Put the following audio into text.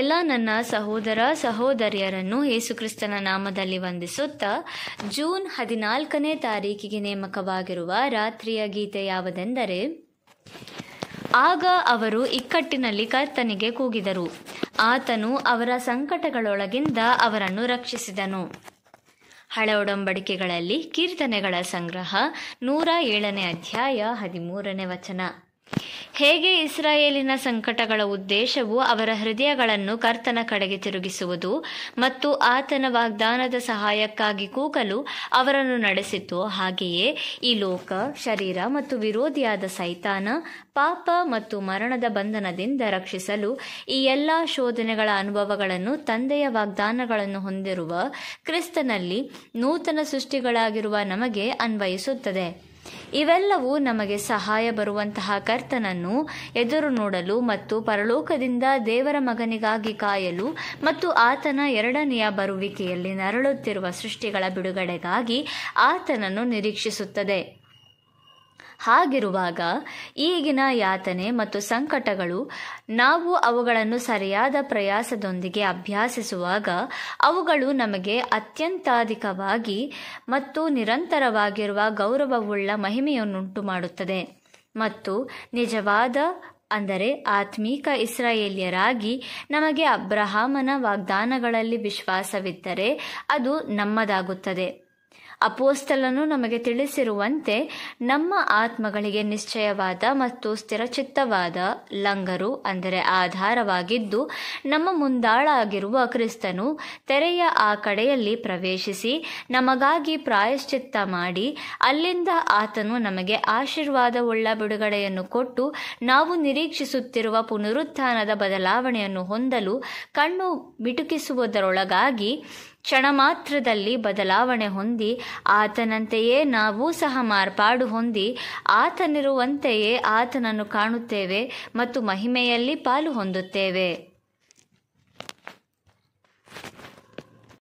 ಎಲ್ಲ ನನ್ನ ಸಹೋದರ ಸಹೋದರಿಯರನ್ನು ಯೇಸುಕ್ರಿಸ್ತನ ನಾಮದಲ್ಲಿ ವಂದಿಸುತ್ತಾ ಜೂನ್ ಹದಿನಾಲ್ಕನೇ ತಾರೀಕಿಗೆ ನೇಮಕವಾಗಿರುವ ರಾತ್ರಿಯ ಗೀತೆ ಯಾವುದೆಂದರೆ ಆಗ ಅವರು ಇಕ್ಕಟ್ಟಿನಲ್ಲಿ ಕರ್ತನಿಗೆ ಕೂಗಿದರು ಆತನು ಅವರ ಸಂಕಟಗಳೊಳಗಿಂದ ಅವರನ್ನು ರಕ್ಷಿಸಿದನು ಹಳೆ ಒಡಂಬಡಿಕೆಗಳಲ್ಲಿ ಕೀರ್ತನೆಗಳ ಸಂಗ್ರಹ ನೂರ ಏಳನೇ ಅಧ್ಯಾಯ ಹದಿಮೂರನೇ ವಚನ ಹೇಗೆ ಇಸ್ರಾಯೇಲಿನ ಸಂಕಟಗಳ ಉದ್ದೇಶವು ಅವರ ಹೃದಯಗಳನ್ನು ಕರ್ತನ ಕಡೆಗೆ ತಿರುಗಿಸುವುದು ಮತ್ತು ಆತನ ವಾಗ್ದಾನದ ಸಹಾಯಕ್ಕಾಗಿ ಕೂಗಲು ಅವರನ್ನು ನಡೆಸಿತು ಹಾಗೆಯೇ ಈ ಲೋಕ ಶರೀರ ಮತ್ತು ವಿರೋಧಿಯಾದ ಸೈತಾನ ಪಾಪ ಮತ್ತು ಮರಣದ ಬಂಧನದಿಂದ ರಕ್ಷಿಸಲು ಈ ಎಲ್ಲ ಶೋಧನೆಗಳ ಅನುಭವಗಳನ್ನು ತಂದೆಯ ವಾಗ್ದಾನಗಳನ್ನು ಹೊಂದಿರುವ ಕ್ರಿಸ್ತನಲ್ಲಿ ನೂತನ ಸೃಷ್ಟಿಗಳಾಗಿರುವ ನಮಗೆ ಅನ್ವಯಿಸುತ್ತದೆ ಇವೆಲ್ಲವೂ ನಮಗೆ ಸಹಾಯ ಬರುವಂತಹ ಕರ್ತನನ್ನು ಎದುರು ನೋಡಲು ಮತ್ತು ಪರಲೋಕದಿಂದ ದೇವರ ಮಗನಿಗಾಗಿ ಕಾಯಲು ಮತ್ತು ಆತನ ಎರಡನೆಯ ಬರುವಿಕೆಯಲ್ಲಿ ನರಳುತ್ತಿರುವ ಸೃಷ್ಟಿಗಳ ಬಿಡುಗಡೆಗಾಗಿ ಆತನನ್ನು ನಿರೀಕ್ಷಿಸುತ್ತದೆ ಹಾಗಿರುವಾಗ ಈಗಿನ ಯಾತನೆ ಮತ್ತು ಸಂಕಟಗಳು ನಾವು ಅವುಗಳನ್ನು ಸರಿಯಾದ ಪ್ರಯಾಸದೊಂದಿಗೆ ಅಭ್ಯಾಸಿಸುವಾಗ ಅವುಗಳು ನಮಗೆ ಅತ್ಯಂತಾಧಿಕವಾಗಿ ಮತ್ತು ನಿರಂತರವಾಗಿರುವ ಗೌರವವುಳ್ಳ ಮಹಿಮೆಯನ್ನುಂಟು ಮಾಡುತ್ತದೆ ಮತ್ತು ನಿಜವಾದ ಅಂದರೆ ಆತ್ಮೀಕ ಇಸ್ರಾಯೇಲಿಯರಾಗಿ ನಮಗೆ ಅಬ್ರಹಾಮನ ವಾಗ್ದಾನಗಳಲ್ಲಿ ವಿಶ್ವಾಸವಿದ್ದರೆ ಅದು ನಮ್ಮದಾಗುತ್ತದೆ ಅಪೋಸ್ತಲನು ನಮಗೆ ತಿಳಿಸಿರುವಂತೆ ನಮ್ಮ ಆತ್ಮಗಳಿಗೆ ನಿಶ್ಚಯವಾದ ಮತ್ತು ಸ್ಥಿರಚಿತ್ತವಾದ ಲಂಗರು ಅಂದರೆ ಆಧಾರವಾಗಿದ್ದು ನಮ್ಮ ಮುಂದಾಳಾಗಿರುವ ಕ್ರಿಸ್ತನು ತೆರೆಯ ಆ ಕಡೆಯಲ್ಲಿ ಪ್ರವೇಶಿಸಿ ನಮಗಾಗಿ ಪ್ರಾಯಶ್ಚಿತ್ತ ಮಾಡಿ ಅಲ್ಲಿಂದ ಆತನು ನಮಗೆ ಆಶೀರ್ವಾದವುಳ್ಳ ಬಿಡುಗಡೆಯನ್ನು ಕೊಟ್ಟು ನಾವು ನಿರೀಕ್ಷಿಸುತ್ತಿರುವ ಪುನರುತ್ಥಾನದ ಬದಲಾವಣೆಯನ್ನು ಹೊಂದಲು ಕಣ್ಣು ಬಿಟುಕಿಸುವುದರೊಳಗಾಗಿ ಕ್ಷಣ ಮಾತ್ರದಲ್ಲಿ ಬದಲಾವಣೆ ಹೊಂದಿ ಆತನಂತೆಯೇ ನಾವು ಸಹ ಮಾರ್ಪಾಡು ಹೊಂದಿ ಆತನಿರುವಂತೆಯೇ ಆತನನ್ನು ಕಾಣುತ್ತೇವೆ ಮತ್ತು ಮಹಿಮೆಯಲ್ಲಿ ಪಾಲು ಹೊಂದುತ್ತೇವೆ